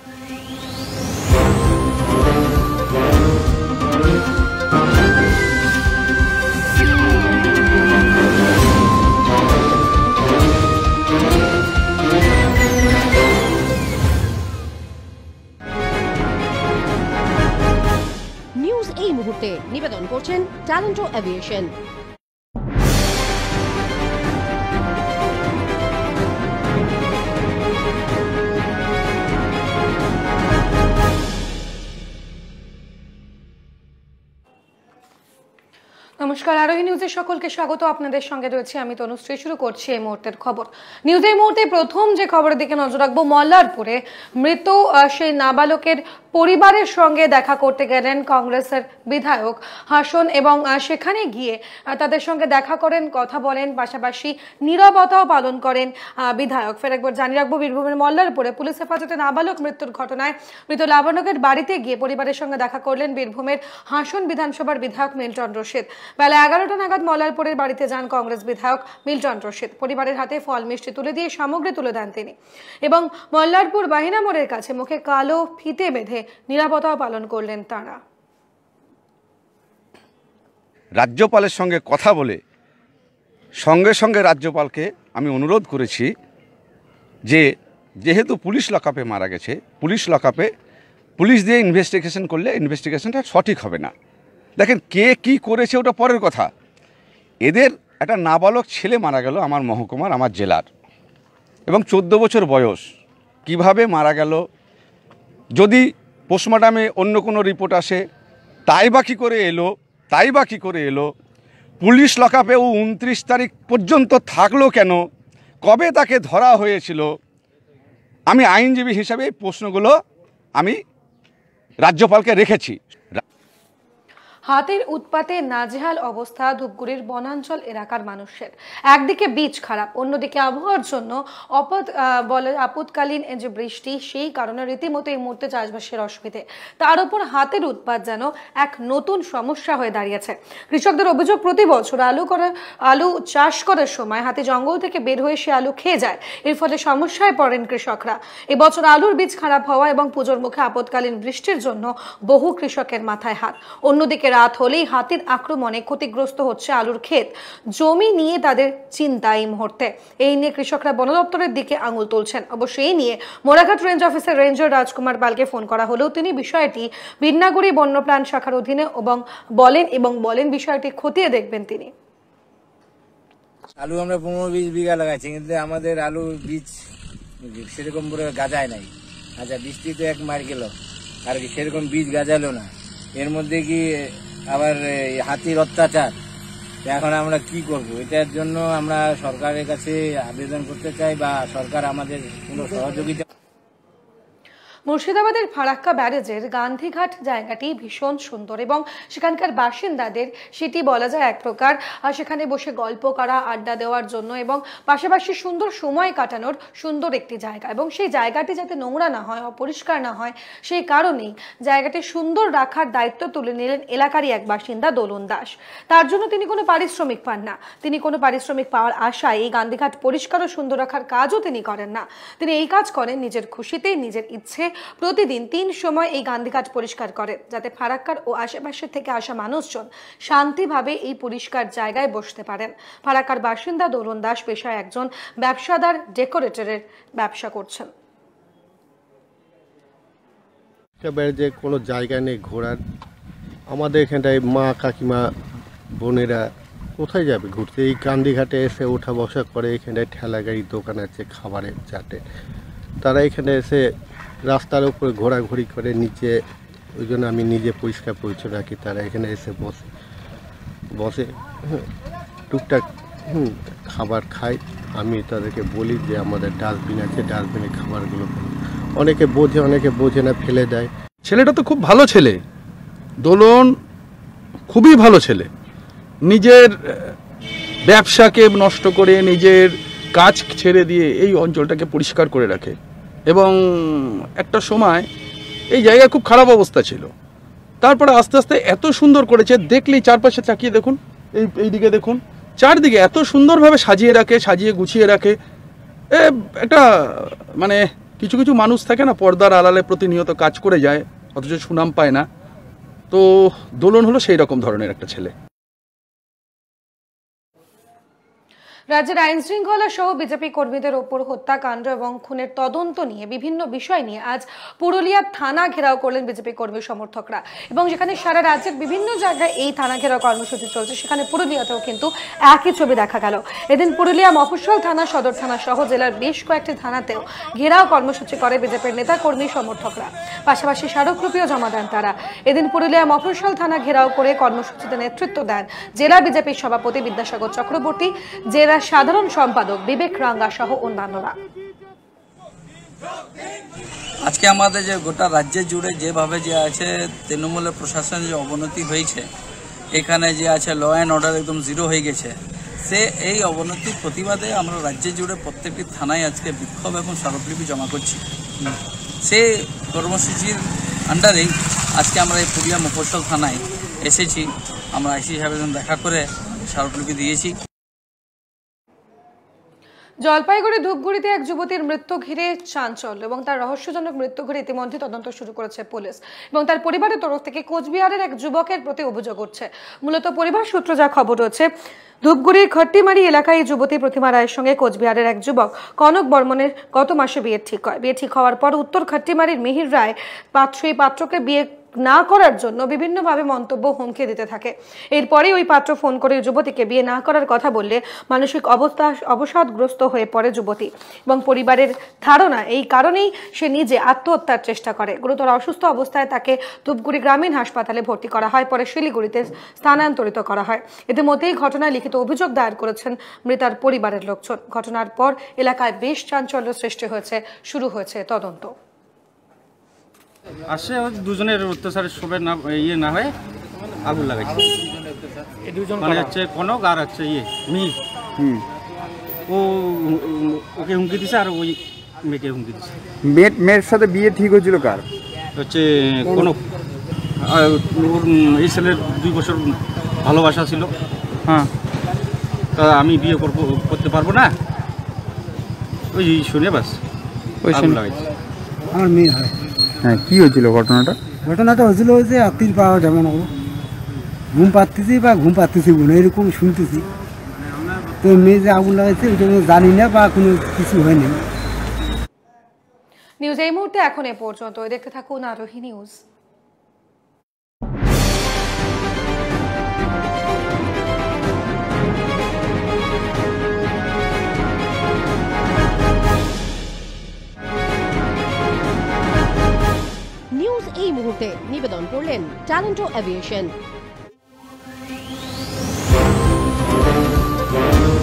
news এই মুহূর্তে নিবেদন করছেন ট্যালেন্টো এভিয়েশন নমস্কার আরোহী নিউজের সকলকে স্বাগত আপনাদের সঙ্গে রয়েছে আমি তনুশ্রী শুরু করছি এই মুহূর্তের খবর নিউজ এই মুহূর্তে প্রথম যে খবরের দিকে নজর রাখবো মল্লারপুরে মৃত সেই নাবালকের পরিবারের সঙ্গে দেখা করতে গেলেন কংগ্রেসের বিধায়ক হাসন এবং সেখানে গিয়ে তাদের সঙ্গে দেখা করেন কথা বলেন পাশাপাশি নিরবতাও পালন করেন বিধায়ক ফের একবার জানিয়ে রাখবো বীরভূমের মল্লারপুরে পুলিশ হেফাজতে নাবালক মৃত্যুর ঘটনায় মৃত লাবণকের বাড়িতে গিয়ে পরিবারের সঙ্গে দেখা করলেন বীরভূমের হাসন বিধানসভার বিধায়ক মিল্টন শেঠ বেলা এগারোটা নাগাদ মলারপুরের বাড়িতে যান কংগ্রেস বিধায়ক মিল্টন রশিদ পরিবারের হাতে ফল মিষ্টি তুলে দিয়ে সামগ্রী তুলে দেন তিনি এবং মল্লারপুর বাহিনা মোড়ের কাছে মুখে কালো ফিতে বেঁধে নিরাপত্তা পালন করলেন তাঁরা রাজ্যপালের সঙ্গে কথা বলে সঙ্গে সঙ্গে রাজ্যপালকে আমি অনুরোধ করেছি যে যেহেতু পুলিশ লকাপে মারা গেছে পুলিশ লকআপে পুলিশ দিয়ে ইনভেস্টিগেশন করলে ইনভেস্টিগেশনটা সঠিক হবে না দেখেন কে কি করেছে ওটা পরের কথা এদের একটা নাবালক ছেলে মারা গেল আমার মহকুমার আমার জেলার এবং চোদ্দো বছর বয়স কিভাবে মারা গেল যদি পোস্টমর্টামে অন্য কোনো রিপোর্ট আসে তাই বা কী করে এলো তাই বা কী করে এলো পুলিশ ও উনত্রিশ তারিখ পর্যন্ত থাকলো কেন কবে তাকে ধরা হয়েছিল আমি আইনজীবী হিসাবে এই প্রশ্নগুলো আমি রাজ্যপালকে রেখেছি হাতির উৎপাতে নাজেহাল অবস্থা ধূপগুড়ির বনাঞ্চল এলাকার মানুষের একদিকে বীজ খারাপ অন্যদিকে আবহাওয়ার জন্য অপদ বলে আপদকালীন যে বৃষ্টি সেই কারণে রীতিমতো এই মুহূর্তে চাষবাসের অসুবিধে তার উপর হাতের উৎপাত যেন এক নতুন সমস্যা হয়ে দাঁড়িয়েছে কৃষকদের অভিযোগ প্রতি বছর আলু করার আলু চাষ করার সময় হাতে জঙ্গল থেকে বের হয়ে সে আলু খেয়ে যায় এর ফলে সমস্যায় পড়েন কৃষকরা এবছর আলুর বীজ খারাপ হওয়া এবং পুজোর মুখে আপদকালীন বৃষ্টির জন্য বহু কৃষকের মাথায় হাত অন্যদিকে রাত হলেই হাতির আক্রমণে ক্ষতিগ্রস্ত হচ্ছে আলুর ক্ষেত জমি নিয়ে তাদের চিন্তা এই মুহূর্তে এই নিয়ে কৃষকরা বন দপ্তরের দিকে আঙুল তুলছেন অবশ্য এই নিয়ে মোরাঘাট রেঞ্জ অফিসের রেঞ্জার রাজকুমার পালকে ফোন করা হলেও তিনি বিষয়টি বিন্নাগুড়ি বন্যপ্রাণ শাখার অধীনে এবং বলেন এবং বলেন বিষয়টি খতিয়ে দেখবেন তিনি আলু আমরা পনেরো বিশ বিঘা লাগাইছি কিন্তু আমাদের আলু বীজ সেরকম করে গাজায় নাই আচ্ছা বৃষ্টি তো এক মার গেল আর সেরকম বীজ গাজালো না এর মধ্যে কি আবার হাতির অত্যাচার এখন আমরা কি করব এটার জন্য আমরা সরকারের কাছে আবেদন করতে চাই বা সরকার আমাদের কোনো সহযোগিতা মুর্শিদাবাদের ফারাক্কা ব্যারেজের গান্ধীঘাট জায়গাটি ভীষণ সুন্দর এবং সেখানকার বাসিন্দাদের সেটি বলা যায় এক প্রকার আর সেখানে বসে গল্প করা আড্ডা দেওয়ার জন্য এবং পাশাপাশি সুন্দর সময় কাটানোর সুন্দর একটি জায়গা এবং সেই জায়গাটি যাতে নোংরা না হয় অপরিষ্কার না হয় সেই কারণেই জায়গাটি সুন্দর রাখার দায়িত্ব তুলে নিলেন এলাকারই এক বাসিন্দা দোলন দাস তার জন্য তিনি কোনো পারিশ্রমিক পান না তিনি কোনো পারিশ্রমিক পাওয়ার আশায় এই গান্ধীঘাট পরিষ্কার ও সুন্দর রাখার কাজও তিনি করেন না তিনি এই কাজ করেন নিজের খুশিতে নিজের ইচ্ছে প্রতিদিন তিন সময় এই গান্ধীঘাট পরিষ্কার করে যাতে ফারাক্কার ও আশেপাশের থেকে আসা মানুষজন শান্তিভাবে এই পরিষ্কার জায়গায় বসতে পারেন ফারাক্কার বাসিন্দা দরুন দাস পেশায় একজন ব্যবসাদার ডেকোরেটরের ব্যবসা করছেন একেবারে যে কোনো জায়গা নেই ঘোরার আমাদের এখানটায় মা কাকিমা বোনেরা কোথায় যাবে ঘুরতে এই কান্দিঘাটে এসে ওঠা বসা করে এখানটায় ঠেলা গাড়ির দোকান আছে খাবারের চাটে তারা এখানে এসে রাস্তার উপরে ঘোরাঘুরি করে নিচে ওই জন্য আমি নিজে পরিষ্কার পরিচ্ছন্ন রাখি তারা এখানে এসে বসে বসে টুকটাক খাবার খায় আমি তাদেরকে বলি যে আমাদের ডাস্টবিন আছে ডাস্টবিনে খাবারগুলো অনেকে বোঝে অনেকে বোঝে না ফেলে দেয় ছেলেটা তো খুব ভালো ছেলে দোলন খুবই ভালো ছেলে নিজের ব্যবসাকে নষ্ট করে নিজের কাজ ছেড়ে দিয়ে এই অঞ্চলটাকে পরিষ্কার করে রাখে এবং একটা সময় এই জায়গা খুব খারাপ অবস্থা ছিল তারপরে আস্তে আস্তে এত সুন্দর করেছে দেখলেই চারপাশে তাকিয়ে দেখুন এই এইদিকে দেখুন চারদিকে এত সুন্দরভাবে সাজিয়ে রাখে সাজিয়ে গুছিয়ে রাখে এ একটা মানে কিছু কিছু মানুষ থাকে না পর্দার আড়ালে প্রতিনিয়ত কাজ করে যায় অথচ সুনাম পায় না তো দোলন হলো সেই রকম ধরনের একটা ছেলে রাজ্যের আইন শৃঙ্খলা সহ বিজেপি কর্মীদের ওপর হত্যাকাণ্ড এবং খুনের তদন্ত নিয়ে বিভিন্ন বিষয় নিয়ে আজ পুরুলিয়ার থানা ঘেরাও করলেন বিজেপি কর্মী সমর্থকরা এবং যেখানে সারা রাজ্যের বিভিন্ন জায়গায় এই থানা ঘেরাও কর্মসূচি চলছে সেখানে পুরুলিয়াতেও কিন্তু একই ছবি দেখা গেল এদিন পুরুলিয়া মফস্বল থানা সদর থানা সহ জেলার বেশ কয়েকটি থানাতেও ঘেরাও কর্মসূচি করে বিজেপির নেতা কর্মী সমর্থকরা পাশাপাশি স্মারকরূপীও জমা দেন তারা এদিন পুরুলিয়া মফস্বল থানা ঘেরাও করে কর্মসূচিতে নেতৃত্ব দেন জেলা বিজেপির সভাপতি বিদ্যাসাগর চক্রবর্তী জেলা সংস্থার সাধারণ সম্পাদক বিবেক রাঙ্গা সহ অন্যান্যরা আজকে আমাদের যে গোটা রাজ্যে জুড়ে যেভাবে যে আছে তৃণমূলের প্রশাসনের যে অবনতি হয়েছে এখানে যে আছে ল অ্যান্ড অর্ডার একদম জিরো হয়ে গেছে সে এই অবনতির প্রতিবাদে আমরা রাজ্য জুড়ে প্রত্যেকটি থানায় আজকে বিক্ষোভ এবং স্মারকলিপি জমা করছি সে কর্মসূচির আন্ডারেই আজকে আমরা এই পুরুলিয়া মফস্বল থানায় এসেছি আমরা আইসি সাহেবের দেখা করে স্মারকলিপি দিয়েছি জলপাইগুড়ি ধূপগুড়িতে এক যুবতীর মৃত্যু ঘিরে চাঞ্চল্য এবং তার রহস্যজনক মৃত্যু ঘিরে ইতিমধ্যে তদন্ত শুরু করেছে পুলিশ এবং তার পরিবারের তরফ থেকে কোচবিহারের এক যুবকের প্রতি অভিযোগ উঠছে মূলত পরিবার সূত্র যা খবর রয়েছে ধূপগুড়ির খট্টিমারি এলাকায় যুবতী প্রতিমা রায়ের সঙ্গে কোচবিহারের এক যুবক কনক বর্মনের গত মাসে বিয়ে ঠিক হয় বিয়ে ঠিক হওয়ার পর উত্তর খট্টিমারির মিহির রায় পাত্রী পাত্রকে বিয়ে না করার জন্য বিভিন্নভাবে মন্তব্য হুমকি দিতে থাকে এরপরে ওই পাত্র ফোন করে যুবতীকে বিয়ে না করার কথা বললে মানসিক অবস্থা অবসাদগ্রস্ত হয়ে পড়ে যুবতী এবং পরিবারের ধারণা এই কারণেই সে নিজে আত্মহত্যার চেষ্টা করে গুরুতর অসুস্থ অবস্থায় তাকে ধূপগুড়ি গ্রামীণ হাসপাতালে ভর্তি করা হয় পরে শিলিগুড়িতে স্থানান্তরিত করা হয় ইতিমধ্যেই ঘটনায় লিখিত অভিযোগ দায়ের করেছেন মৃতার পরিবারের লোকজন ঘটনার পর এলাকায় বেশ চাঞ্চল্য সৃষ্টি হয়েছে শুরু হয়েছে তদন্ত আসে ওই দুজনের অত্যাচারের শোভে না ইয়ে না হয়ে আগুন লাগাইছে মানে হচ্ছে কনক আর হচ্ছে ইয়ে মিহি ও ওকে হুমকি দিছে আর ওই মেয়েকে হুমকি দিছে মেয়ে মেয়ের সাথে বিয়ে ঠিক হয়েছিল কার হচ্ছে কনক ওর এই ছেলের দুই বছর ভালোবাসা ছিল হ্যাঁ তা আমি বিয়ে করবো করতে পারবো না ওই শুনে বাস ওই শুনে লাগাইছে আমার মেয়ে হয় হ্যাঁ কি হয়েছিল ঘটনাটা ঘটনাটা হয়েছিল যে রাত্রির পাওয়া যেমন হবো ঘুম পাচ্ছি বা ঘুম পাচ্ছি বলে এরকম শুনতেছি তো মেয়ে যে আগুন লাগাইছে ওইটা জানি না বা কোনো কিছু হয়নি নিউজ এই মুহূর্তে এখন এ পর্যন্ত দেখতে থাকুন আরোহী নিউজ নিউজ এই মুহূর্তে নিবেদন করলেন ট্যালেন্টো এভিয়েশন